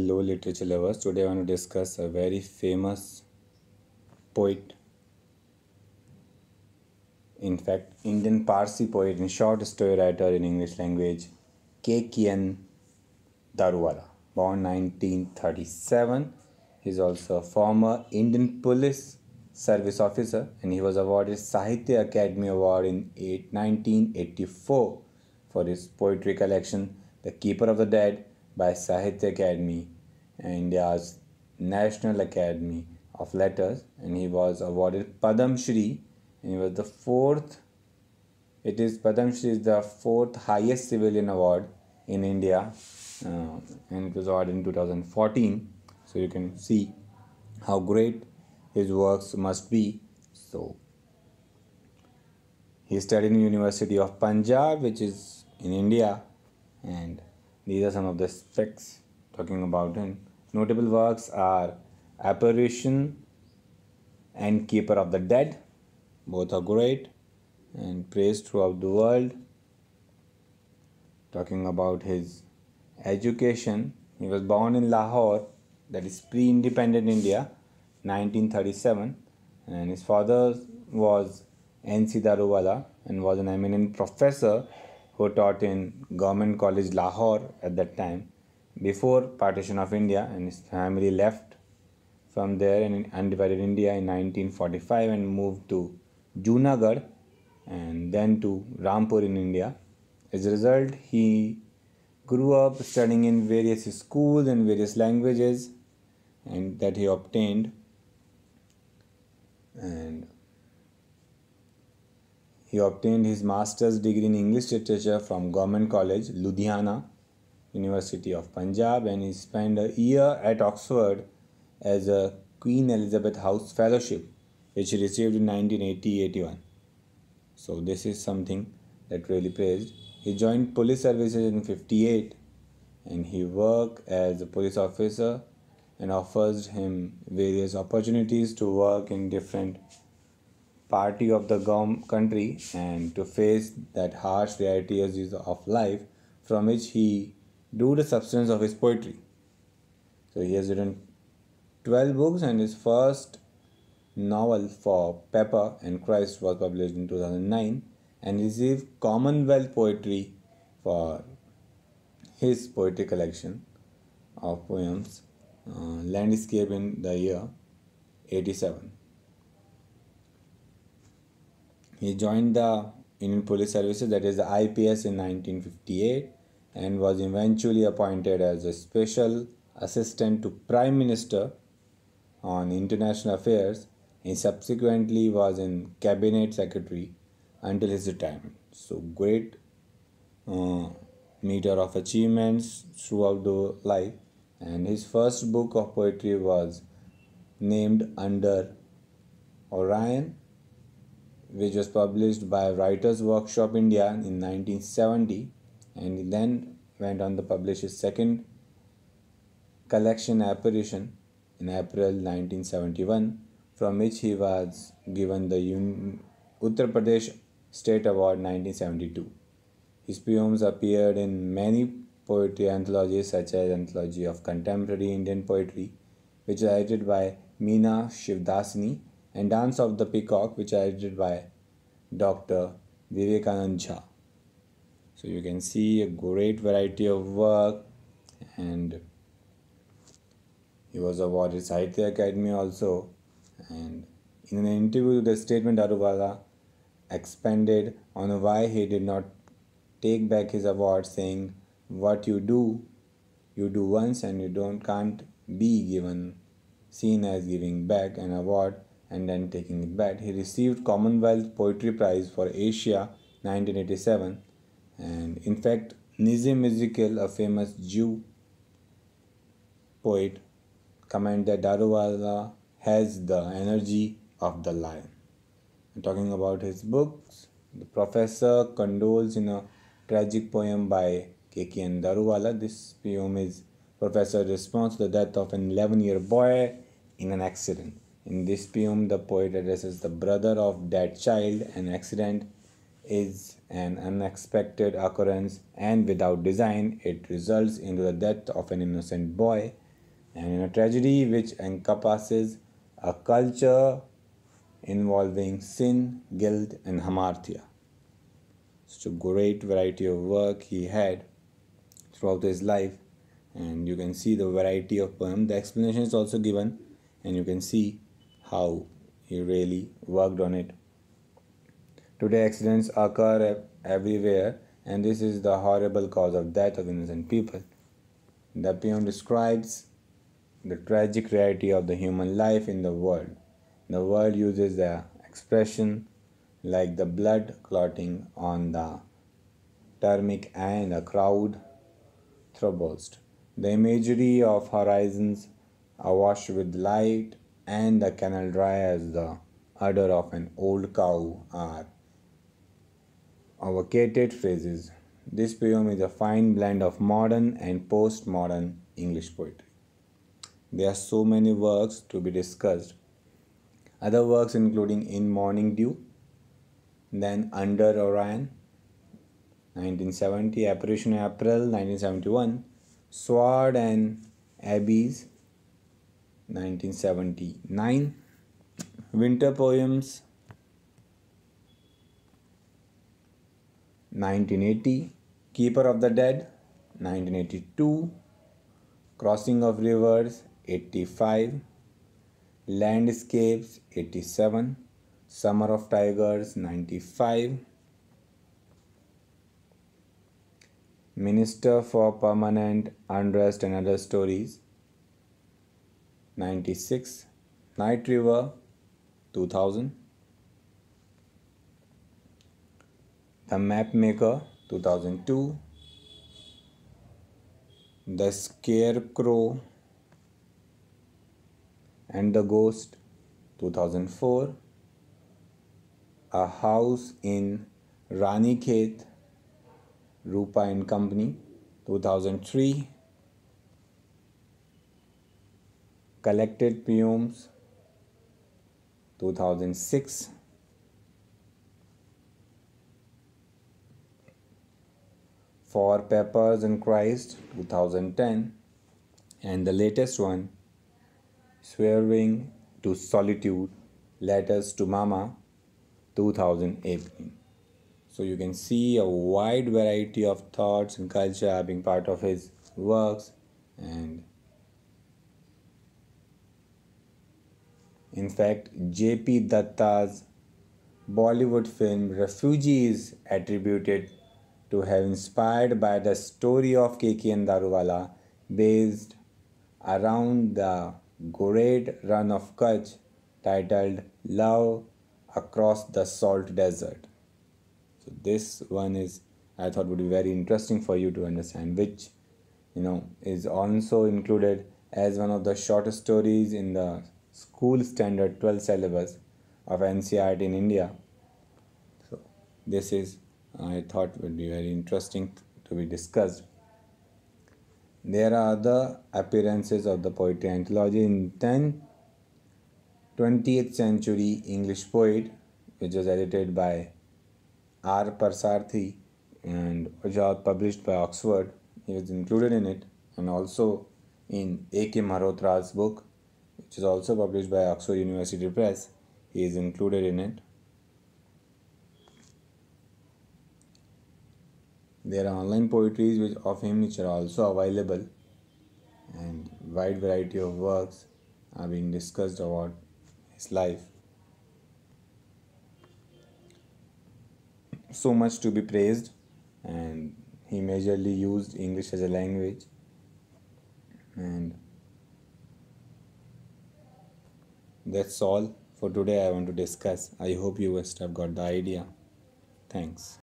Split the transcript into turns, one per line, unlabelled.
Hello literature lovers, today I want to discuss a very famous poet. In fact, Indian Parsi poet and short story writer in English language, K. K. N. Daruwala, born 1937. He is also a former Indian police service officer and he was awarded Sahitya Academy Award in 1984 for his poetry collection, The Keeper of the Dead by Sahitya Academy, India's National Academy of Letters, and he was awarded Padam Shri, and he was the fourth. It is Padam Shri is the fourth highest civilian award in India, uh, and it was awarded in 2014. So you can see how great his works must be. So he studied in University of Punjab, which is in India, and these are some of the specs talking about him. Notable works are Apparition and Keeper of the Dead. Both are great and praised throughout the world. Talking about his education, he was born in Lahore, that is pre independent India, 1937, and his father was N. C. Daruwala and was an eminent professor who taught in Government College Lahore at that time before partition of India and his family left from there in undivided India in 1945 and moved to Junagadh and then to Rampur in India. As a result, he grew up studying in various schools and various languages and that he obtained and he obtained his master's degree in English literature from Government College, Ludhiana, University of Punjab, and he spent a year at Oxford as a Queen Elizabeth House Fellowship, which he received in 1980 81. So, this is something that really praised. He joined police services in 58 and he worked as a police officer and offers him various opportunities to work in different party of the country and to face that harsh realities of life from which he drew the substance of his poetry. So he has written 12 books and his first novel for Pepper and Christ was published in 2009 and received Commonwealth Poetry for his poetry collection of poems uh, Landscape in the year 87. He joined the Indian Police Services, that is the IPS, in 1958 and was eventually appointed as a special assistant to Prime Minister on International Affairs. He subsequently was in Cabinet Secretary until his retirement. So, great uh, meter of achievements throughout the life. And his first book of poetry was named Under Orion which was published by Writers Workshop India in 1970 and then went on to publish his second collection Apparition in April 1971 from which he was given the Un- Uttar Pradesh State Award 1972. His poems appeared in many poetry anthologies such as Anthology of Contemporary Indian Poetry which was edited by Meena Shivdasini and Dance of the Peacock, which are edited by Dr. Vivekanand Jha. So you can see a great variety of work and he was awarded Sahitya Academy also and in an interview the statement Daruvala expanded on why he did not take back his award saying what you do you do once and you don't can't be given seen as giving back an award and then taking it back. He received Commonwealth Poetry Prize for Asia 1987 and in fact Nizim Ezekiel, a famous Jew poet, commented that Daruwala has the energy of the lion. And talking about his books, the professor condoles in a tragic poem by and Daruwala. This poem is professor responds to the death of an 11 year boy in an accident. In this poem, the poet addresses the brother of dead child. An accident is an unexpected occurrence, and without design, it results into the death of an innocent boy, and in a tragedy which encompasses a culture involving sin, guilt, and hamartia. Such a great variety of work he had throughout his life, and you can see the variety of poem. The explanation is also given, and you can see how he really worked on it. Today, accidents occur everywhere, and this is the horrible cause of death of innocent people. The poem describes the tragic reality of the human life in the world. The world uses the expression like the blood clotting on the thermic and a crowd throbbed. The imagery of horizons awash with light and the canal dry as the udder of an old cow are avocated phrases. This poem is a fine blend of modern and postmodern English poetry. There are so many works to be discussed. Other works including In Morning Dew, then Under Orion, 1970, Apparition April, 1971, Sword and Abbey's, 1979 winter poems 1980 keeper of the dead 1982 crossing of rivers 85 landscapes 87 summer of tigers 95 minister for permanent unrest and other stories 96 Night River 2000 The Mapmaker 2002 The Scarecrow and the Ghost 2004 A House in Ranikhet Rupa and Company 2003 collected PUMs 2006 Four Papers in Christ 2010 and the latest one Swearing to Solitude Letters to Mama 2018. So you can see a wide variety of thoughts and culture being part of his works and In fact, J.P. Datta's Bollywood film Refugee is attributed to have inspired by the story of K.K. and Daruwala based around the great run of Kutch titled Love Across the Salt Desert. So this one is I thought would be very interesting for you to understand which you know is also included as one of the shortest stories in the school standard 12 syllabus of NCERT in India. So this is I thought would be very interesting to be discussed. There are the appearances of the poetry anthology in 10 20th century English poet which was edited by R. Parsarthi and was published by Oxford. He was included in it and also in A. K. Marothra's book which is also published by Oxford University Press, he is included in it. There are online poetries which of him which are also available and wide variety of works are being discussed about his life. So much to be praised and he majorly used English as a language and that's all for today i want to discuss i hope you must have got the idea thanks